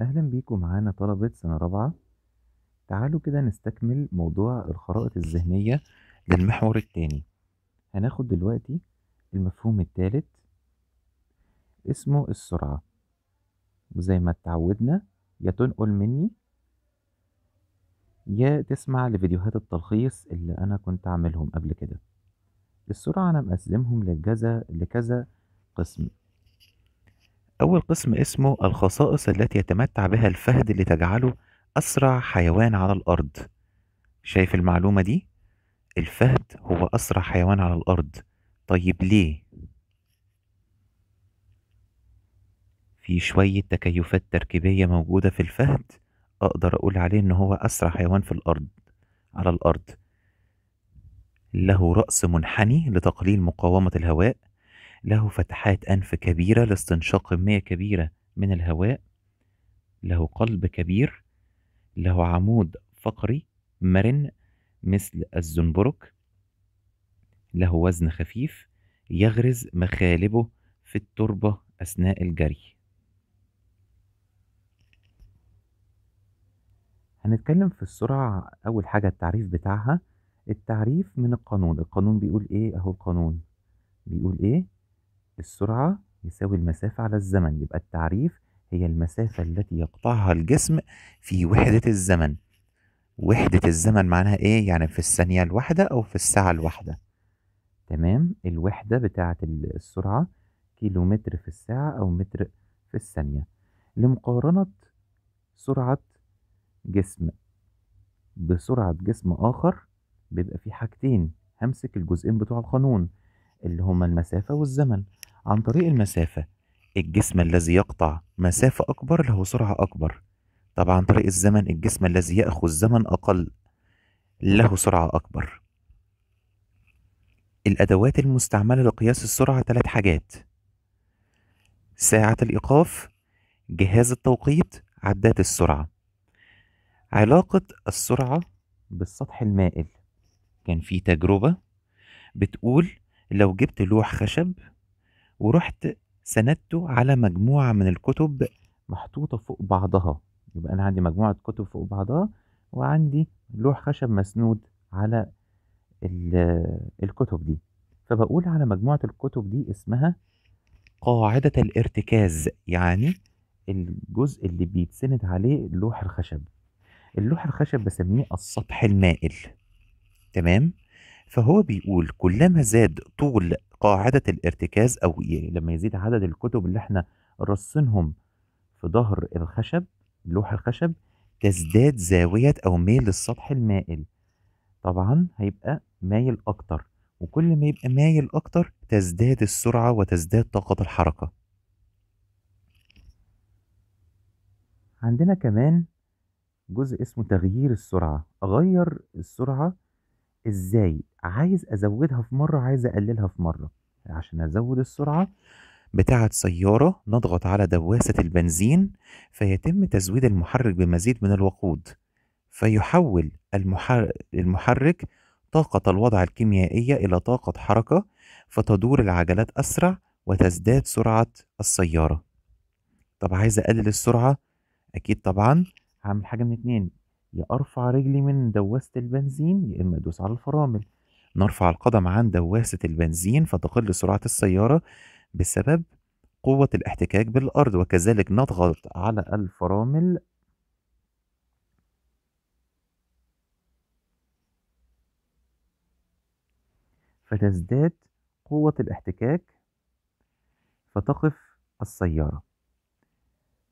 أهلا بيكم معانا طلبة سنة رابعة تعالوا كده نستكمل موضوع الخرائط الذهنية للمحور التاني هناخد دلوقتي المفهوم التالت اسمه السرعة وزي ما اتعودنا يا تنقل مني يا تسمع لفيديوهات التلخيص اللي أنا كنت أعملهم قبل كده السرعة أنا مقسمهم لكذا لكذا قسم أول قسم اسمه الخصائص التي يتمتع بها الفهد لتجعله أسرع حيوان على الأرض شايف المعلومة دي؟ الفهد هو أسرع حيوان على الأرض طيب ليه؟ في شوية تكيفات تركيبية موجودة في الفهد أقدر أقول عليه إن هو أسرع حيوان في الأرض على الأرض له رأس منحني لتقليل مقاومة الهواء له فتحات أنف كبيرة لاستنشاق كمية كبيرة من الهواء له قلب كبير له عمود فقري مرن مثل الزنبرك له وزن خفيف يغرز مخالبه في التربة أثناء الجري هنتكلم في السرعة أول حاجة التعريف بتاعها التعريف من القانون القانون بيقول إيه أهو القانون بيقول إيه السرعة يساوي المسافة على الزمن يبقى التعريف هي المسافة التي يقطعها الجسم في وحدة الزمن وحدة الزمن معناها ايه يعني في الثانية الواحدة او في الساعة الواحدة تمام الوحدة بتاعة السرعة كيلو متر في الساعة او متر في الثانية لمقارنة سرعة جسم بسرعة جسم آخر بيبقى في حاجتين همسك الجزئين بتوع القانون اللي هما المسافة والزمن عن طريق المسافة الجسم الذي يقطع مسافة أكبر له سرعة أكبر طب عن طريق الزمن الجسم الذي يأخذ زمن أقل له سرعة أكبر الأدوات المستعملة لقياس السرعة ثلاث حاجات ساعة الإيقاف جهاز التوقيت عداد السرعة علاقة السرعة بالسطح المائل كان في تجربة بتقول لو جبت لوح خشب ورحت سندته على مجموعة من الكتب محطوطة فوق بعضها يبقى أنا عندي مجموعة كتب فوق بعضها وعندي لوح خشب مسنود على الكتب دي فبقول على مجموعة الكتب دي اسمها قاعدة الارتكاز يعني الجزء اللي بيتسند عليه لوح الخشب اللوح الخشب بسميه السطح المائل تمام فهو بيقول كلما زاد طول قاعدة الارتكاز أو يعني لما يزيد عدد الكتب اللي احنا رصينهم في ظهر الخشب لوح الخشب تزداد زاوية أو ميل السطح المائل طبعا هيبقى مايل أكتر وكل ما يبقى مايل أكتر تزداد السرعة وتزداد طاقة الحركة عندنا كمان جزء اسمه تغيير السرعة أغير السرعة إزاي عايز ازودها في مره عايز اقللها في مره عشان ازود السرعه بتاعة سيارة نضغط على دواسة البنزين فيتم تزويد المحرك بمزيد من الوقود فيحول المحرك طاقة الوضع الكيميائية إلى طاقة حركة فتدور العجلات أسرع وتزداد سرعة السيارة طب عايز أقلل السرعة أكيد طبعا هعمل حاجة من اتنين يا أرفع رجلي من دواسة البنزين يا إما أدوس على الفرامل نرفع القدم عن دواسة البنزين فتقل سرعة السيارة بسبب قوة الاحتكاك بالأرض وكذلك نضغط على الفرامل فتزداد قوة الاحتكاك فتقف السيارة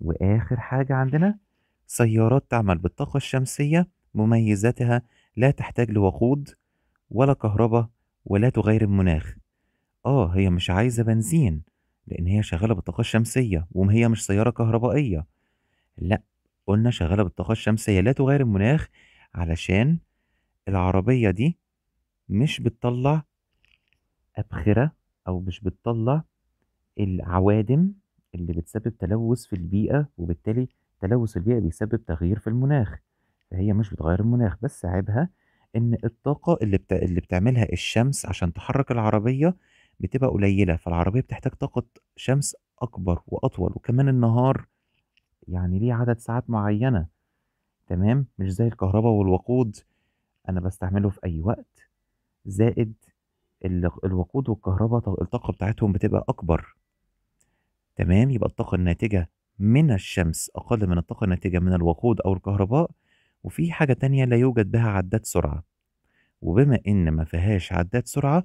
وآخر حاجة عندنا سيارات تعمل بالطاقة الشمسية مميزاتها لا تحتاج لوقود ولا كهرباء ولا تغير المناخ اه هي مش عايزة بنزين لأن هي شغالة بالطاقة الشمسية وهي مش سيارة كهربائية لأ قلنا شغالة بالطاقة الشمسية لا تغير المناخ علشان العربية دي مش بتطلع أبخرة أو مش بتطلع العوادم اللي بتسبب تلوث في البيئة وبالتالي تلوث البيئة بيسبب تغيير في المناخ فهي مش بتغير المناخ بس عيبها ان الطاقه اللي بت... اللي بتعملها الشمس عشان تحرك العربيه بتبقى قليله فالعربيه بتحتاج طاقه شمس اكبر واطول وكمان النهار يعني ليه عدد ساعات معينه تمام مش زي الكهرباء والوقود انا بستعمله في اي وقت زائد الوقود والكهرباء الطاقه بتاعتهم بتبقى اكبر تمام يبقى الطاقه الناتجه من الشمس اقل من الطاقه الناتجه من الوقود او الكهرباء وفي حاجة تانية لا يوجد بها عدات سرعة وبما إن ما فيهاش عدات سرعة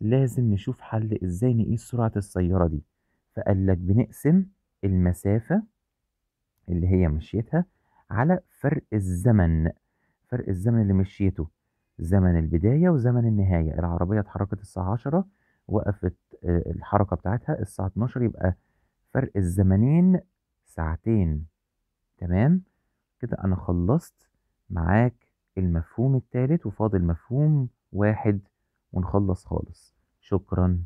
لازم نشوف حل إزاي نقيس سرعة السيارة دي فقال لك بنقسم المسافة اللي هي مشيتها على فرق الزمن فرق الزمن اللي مشيته زمن البداية وزمن النهاية العربية اتحركت الساعة عشرة وقفت آه، الحركة بتاعتها الساعة 12 يبقى فرق الزمنين ساعتين تمام كده أنا خلصت معاك المفهوم التالت وفاضل مفهوم واحد ونخلص خالص شكرا